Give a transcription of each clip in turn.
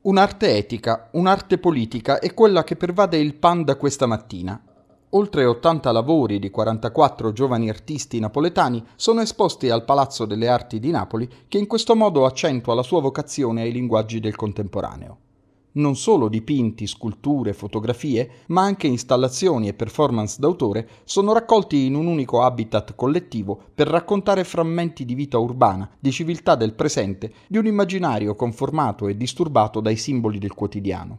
Un'arte etica, un'arte politica è quella che pervade il Panda questa mattina. Oltre 80 lavori di 44 giovani artisti napoletani sono esposti al Palazzo delle Arti di Napoli, che in questo modo accentua la sua vocazione ai linguaggi del contemporaneo non solo dipinti, sculture, fotografie, ma anche installazioni e performance d'autore sono raccolti in un unico habitat collettivo per raccontare frammenti di vita urbana, di civiltà del presente, di un immaginario conformato e disturbato dai simboli del quotidiano.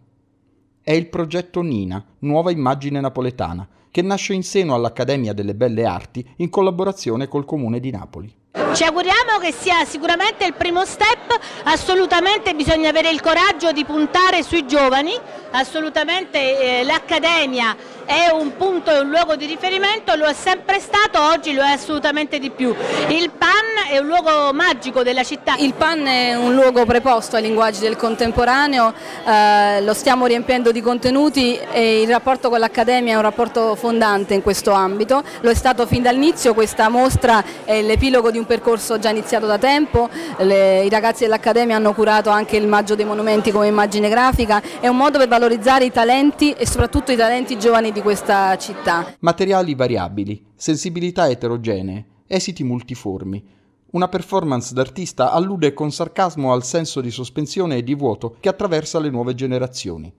È il progetto Nina, nuova immagine napoletana, che nasce in seno all'Accademia delle Belle Arti in collaborazione col Comune di Napoli. Ci auguriamo che sia sicuramente il primo step, assolutamente bisogna avere il coraggio di puntare sui giovani, assolutamente eh, l'Accademia è un punto e un luogo di riferimento, lo è sempre stato, oggi lo è assolutamente di più. Il PAN è un luogo magico della città. Il PAN è un luogo preposto ai linguaggi del contemporaneo, eh, lo stiamo riempiendo di contenuti e il rapporto con l'Accademia è un rapporto fondante in questo ambito, lo è stato fin dall'inizio, questa mostra è l'epilogo di un percorso già iniziato da tempo, Le, i ragazzi dell'Accademia hanno curato anche il Maggio dei Monumenti come immagine grafica, è un modo per valorizzare i talenti e soprattutto i talenti giovani di di questa città. Materiali variabili, sensibilità eterogenee, esiti multiformi. Una performance d'artista allude con sarcasmo al senso di sospensione e di vuoto che attraversa le nuove generazioni.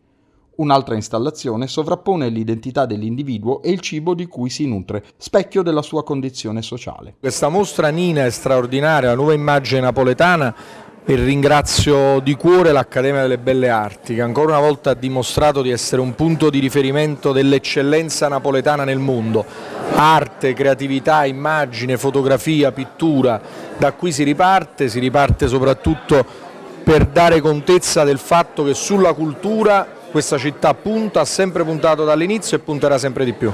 Un'altra installazione sovrappone l'identità dell'individuo e il cibo di cui si nutre, specchio della sua condizione sociale. Questa mostra nina è straordinaria, la nuova immagine napoletana e ringrazio di cuore l'Accademia delle Belle Arti che ancora una volta ha dimostrato di essere un punto di riferimento dell'eccellenza napoletana nel mondo. Arte, creatività, immagine, fotografia, pittura, da qui si riparte, si riparte soprattutto per dare contezza del fatto che sulla cultura questa città punta, ha sempre puntato dall'inizio e punterà sempre di più.